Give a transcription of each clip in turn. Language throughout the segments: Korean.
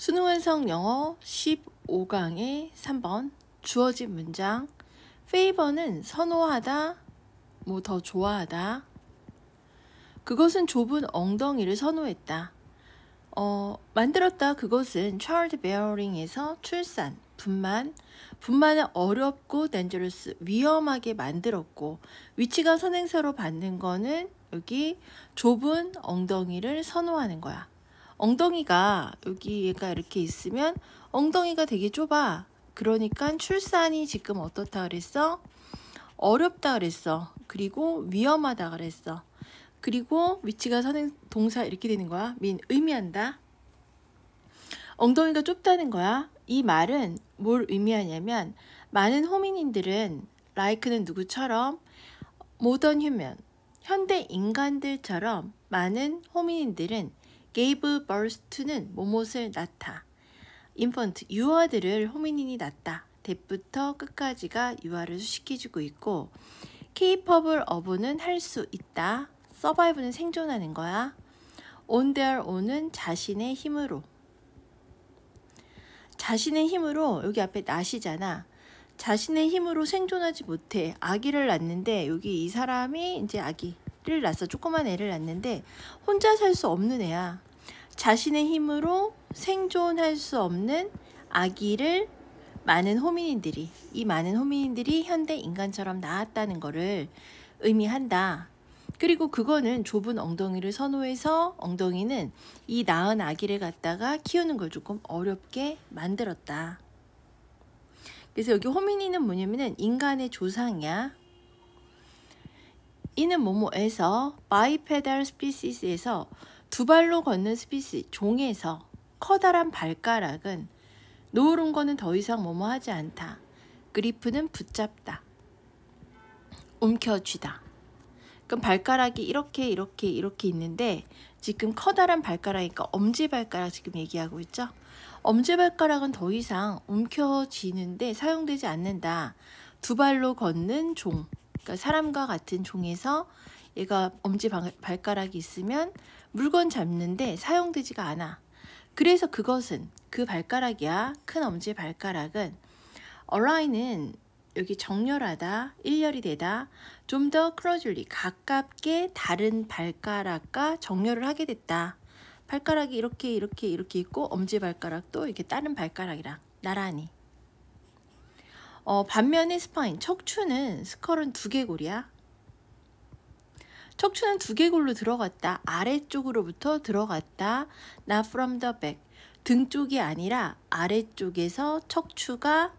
수능 완성 영어 15강의 3번 주어진 문장 페이버는 선호하다, 뭐 더 좋아하다 그것은 좁은 엉덩이를 선호했다. 어, 만들었다 그것은 child bearing에서 출산, 분만, 분만은 어렵고 dangerous, 위험하게 만들었고 위치가 선행서로 받는 거는 여기 좁은 엉덩이를 선호하는 거야. 엉덩이가 여기가 얘 이렇게 있으면 엉덩이가 되게 좁아. 그러니까 출산이 지금 어떻다 그랬어? 어렵다 그랬어. 그리고 위험하다 그랬어. 그리고 위치가 선행 동사 이렇게 되는 거야. 민 의미한다. 엉덩이가 좁다는 거야. 이 말은 뭘 의미하냐면 많은 호민인들은 라이크는 누구처럼 모던 휴면 현대 인간들처럼 많은 호민인들은 gave birth to는 모못을 낳다. infant, 유아들을 호민인이 낳다. 대부터 끝까지가 유아를 수식해주고 있고 capable of는 할 수 있다. survive는 생존하는 거야. on their own은 자신의 힘으로. 자신의 힘으로 여기 앞에 낫시잖아 자신의 힘으로 생존하지 못해 아기를 낳는데 여기 이 사람이 이제 아기를 낳았어 조그만 애를 낳는데 혼자 살 수 없는 애야 자신의 힘으로 생존할 수 없는 아기를 많은 호민인들이 이 많은 호민인들이 현대 인간처럼 낳았다는 것을 의미한다. 그리고 그거는 좁은 엉덩이를 선호해서 엉덩이는 이 낳은 아기를 갖다가 키우는 걸 조금 어렵게 만들었다. 그래서 여기 호민이는 뭐냐면은 인간의 조상이야. 이는 뭐뭐에서 바이페달 스피시스에서 두 발로 걷는 스피시 종에서 커다란 발가락은 노우룬거는 더 이상 뭐뭐 하지 않다. 그리프는 붙잡다. 움켜쥐다. 그럼 발가락이 이렇게 이렇게 이렇게 있는데 지금 커다란 발가락이니까 엄지발가락 지금 얘기하고 있죠? 엄지발가락은 더 이상 움켜쥐는데 사용되지 않는다. 두 발로 걷는 종. 그러니까 사람과 같은 종에서 얘가 엄지발가락이 있으면 물건 잡는데 사용되지가 않아. 그래서 그것은 그 발가락이야. 큰 엄지 발가락은 align은 여기 정렬하다, 일렬이 되다, 좀더 c 로 o 리 가깝게 다른 발가락과 정렬을 하게 됐다. 발가락이 이렇게 이렇게 이렇게 있고 엄지 발가락도 이렇게 다른 발가락이랑 나란히. 어, 반면에 스파인, 척추는 스컬은 두개골이야. 척추는 두개골로 들어갔다. 아래쪽으로부터 들어갔다. 나 from the back. 등 쪽이 아니라 아래쪽에서 척추가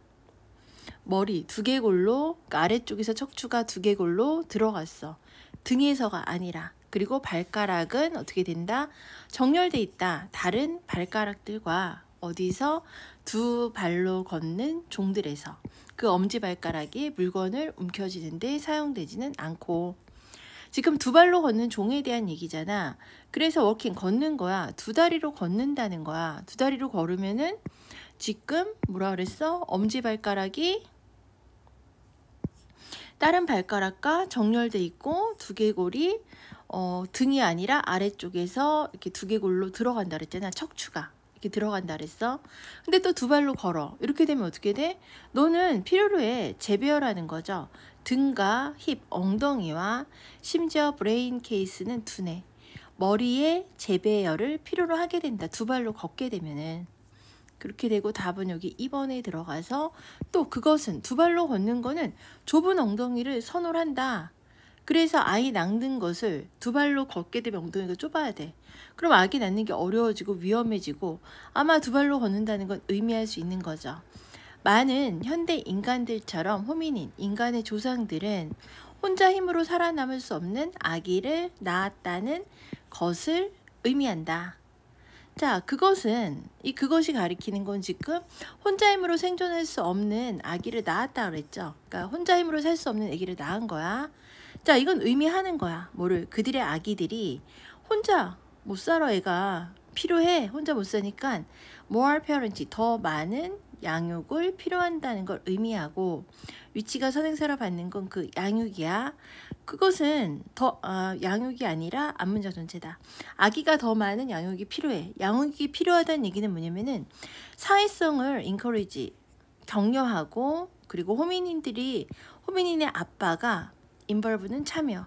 머리 두개골로 그러니까 아래쪽에서 척추가 두개골로 들어갔어. 등에서가 아니라 그리고 발가락은 어떻게 된다? 정렬돼 있다. 다른 발가락들과 어디서 두 발로 걷는 종들에서 그 엄지발가락이 물건을 움켜쥐는데 사용되지는 않고 지금 두 발로 걷는 종에 대한 얘기잖아. 그래서 워킹 걷는 거야. 두 다리로 걷는다는 거야. 두 다리로 걸으면은 지금 뭐라 그랬어? 엄지발가락이 다른 발가락과 정렬돼 있고 두개골이 어, 등이 아니라 아래쪽에서 이렇게 두개골로 들어간다 그랬잖아. 척추가. 이렇게 들어간다 그랬어. 근데 또 두 발로 걸어. 이렇게 되면 어떻게 돼? 너는 필요로 해. 재배열하는 거죠. 등과 힙, 엉덩이와 심지어 브레인 케이스는 두뇌, 머리에 재배열을 필요로 하게 된다. 두 발로 걷게 되면은 그렇게 되고 답은 여기 2번에 들어가서 또 그것은 두 발로 걷는 거는 좁은 엉덩이를 선호한다. 그래서 아이 낳는 것을 두 발로 걷게 되면 엉덩이가 좁아야 돼. 그럼 아기 낳는 게 어려워지고 위험해지고 아마 두 발로 걷는다는 건 의미할 수 있는 거죠. 많은 현대 인간들처럼 호민인 인간의 조상들은 혼자 힘으로 살아남을 수 없는 아기를 낳았다는 것을 의미한다. 자, 그것은 이 그것이 가리키는 건 지금 혼자 힘으로 생존할 수 없는 아기를 낳았다 그랬죠. 그러니까 혼자 힘으로 살 수 없는 아기를 낳은 거야. 자, 이건 의미하는 거야. 뭐를 그들의 아기들이 혼자 못 살아 애가 필요해. 혼자 못 사니까 more parents 더 많은 양육을 필요한다는 걸 의미하고 위치가 선행사로 받는 건 그 양육이야. 그것은 더 어, 양육이 아니라 안문자 전체다 아기가 더 많은 양육이 필요해. 양육이 필요하다는 얘기는 뭐냐면은 사회성을 인커리지 격려하고 그리고 호민인들이 호민인의 아빠가 인벌브는 참여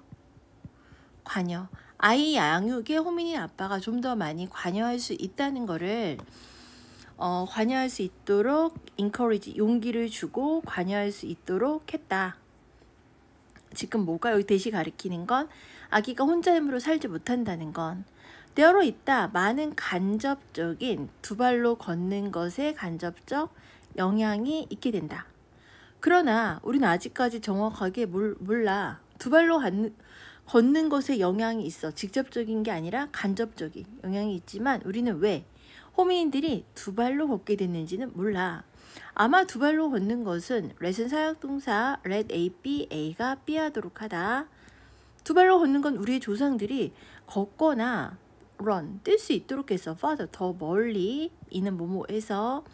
관여 아이 양육에 호민인 아빠가 좀 더 많이 관여할 수 있다는 거를 어, 관여할 수 있도록 encourage 용기를 주고 관여할 수 있도록 했다. 지금 뭐가 여기 대시 가리키는 건 아기가 혼자 힘으로 살지 못한다는 건 때로 있다 많은 간접적인 두 발로 걷는 것에 간접적 영향이 있게 된다. 그러나 우리는 아직까지 정확하게 몰, 몰라. 두 발로 걷는, 걷는 것에 영향이 있어. 직접적인 게 아니라 간접적인 영향이 있지만 우리는 왜 호미인들이 두 발로 걷게 됐는지는 몰라. 아마 두 발로 걷는 것은 레슨 사역동사 let A, B, A가 B하도록 하다. 두 발로 걷는 건 우리의 조상들이 걷거나 run, 뛸수 있도록 해서 further, 더 멀리 있는 모모에서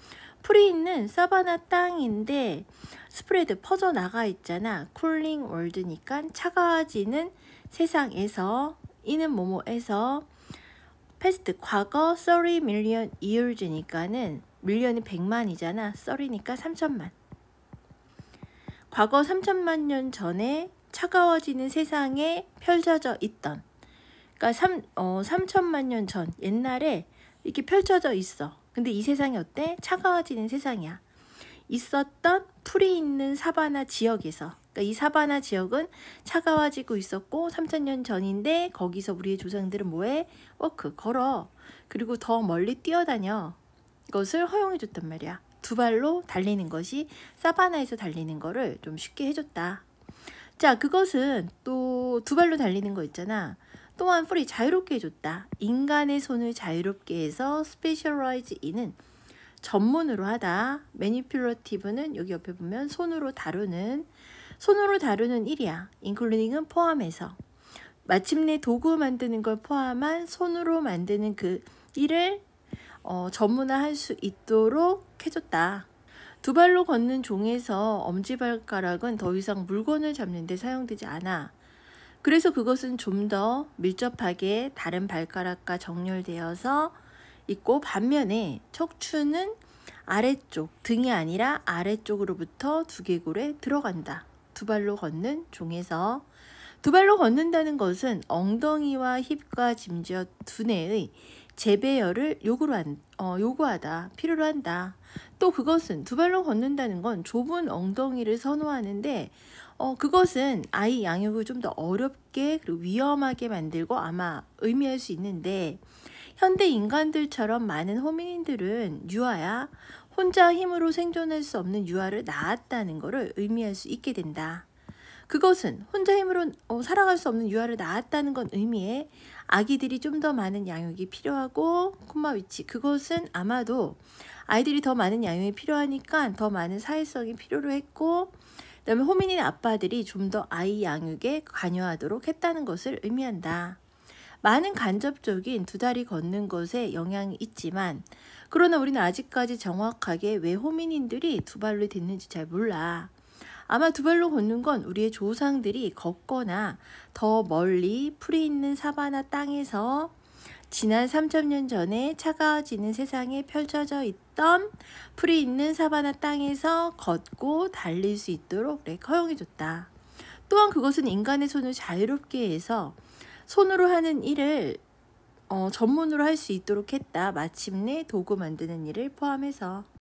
풀이 있는 사바나 땅인데 스프레드 퍼져나가 있잖아. 쿨링 월드니까 차가워지는 세상에서 이는 모모에서 패스트 과거 30 million years니까는 밀리언이 100만이잖아. 30니까 3천만. 과거 3천만 년 전에 차가워지는 세상에 펼쳐져 있던 그러니까 3, 어, 3천만 년 전 옛날에 이렇게 펼쳐져 있어. 근데 이 세상이 어때? 차가워지는 세상이야. 있었던 풀이 있는 사바나 지역에서 그러니까 이 사바나 지역은 차가워지고 있었고 3천년 전인데 거기서 우리의 조상들은 뭐해? 워크, 걸어. 그리고 더 멀리 뛰어다녀. 이 것을 허용해줬단 말이야. 두 발로 달리는 것이 사바나에서 달리는 거를 좀 쉽게 해줬다. 자, 그것은 또 두 발로 달리는 거 있잖아. 또한 풀이 자유롭게 해줬다. 인간의 손을 자유롭게 해서 스페셜라이즈 이는 전문으로 하다. 매니플러티브는 여기 옆에 보면 손으로 다루는 손으로 다루는 일이야. 인클루 l 은 포함해서. 마침내 도구 만드는 걸 포함한 손으로 만드는 그 일을 어, 전문화할 수 있도록 해줬다. 두 발로 걷는 종에서 엄지발가락은 더 이상 물건을 잡는 데 사용되지 않아. 그래서 그것은 좀 더 밀접하게 다른 발가락과 정렬되어서 있고 반면에 척추는 아래쪽, 등이 아니라 아래쪽으로부터 두개골에 들어간다. 두 발로 걷는 종에서 두 발로 걷는다는 것은 엉덩이와 힙과 짐지어 두뇌의 재배열을 요구로 한, 어, 요구하다, 필요로 한다. 또 그것은 두 발로 걷는다는 건 좁은 엉덩이를 선호하는데 어, 그것은 아이 양육을 좀 더 어렵게 그리고 위험하게 만들고 아마 의미할 수 있는데 현대 인간들처럼 많은 호민인들은 유아야 혼자 힘으로 생존할 수 없는 유아를 낳았다는 것을 의미할 수 있게 된다. 그것은 혼자 힘으로 어, 살아갈 수 없는 유아를 낳았다는 건 의미에 아기들이 좀 더 많은 양육이 필요하고 콤마 위치 그것은 아마도 아이들이 더 많은 양육이 필요하니까 더 많은 사회성이 필요로 했고 그다음에 호민인 아빠들이 좀 더 아이 양육에 관여하도록 했다는 것을 의미한다. 많은 간접적인 두 다리 걷는 것에 영향이 있지만 그러나 우리는 아직까지 정확하게 왜 호민인들이 두 발로 됐는지잘 몰라. 아마 두 발로 걷는 건 우리의 조상들이 걷거나 더 멀리 풀이 있는 사바나 땅에서 지난 3,000년 전에 차가워지는 세상에 펼쳐져 있던 풀이 있는 사바나 땅에서 걷고 달릴 수 있도록 네, 허용해줬다. 또한 그것은 인간의 손을 자유롭게 해서 손으로 하는 일을 어, 전문으로 할 수 있도록 했다. 마침내 도구 만드는 일을 포함해서